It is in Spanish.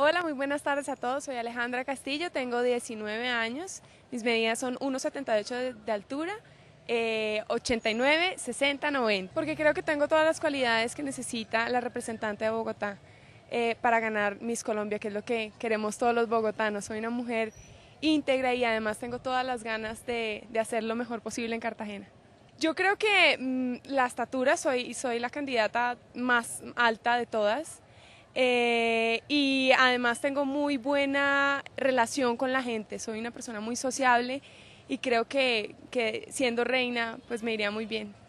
Hola, muy buenas tardes a todos. Soy Alejandra Castillo, tengo 19 años. Mis medidas son 1,78 de, altura, 89, 60, 90. Porque creo que tengo todas las cualidades que necesita la representante de Bogotá eh, para ganar Miss Colombia, que es lo que queremos todos los bogotanos. Soy una mujer íntegra y además tengo todas las ganas de, hacer lo mejor posible en Cartagena. Yo creo que mm, la estatura, soy, soy la candidata más alta de todas. Eh, además tengo muy buena relación con la gente, soy una persona muy sociable y creo que, que siendo reina pues me iría muy bien.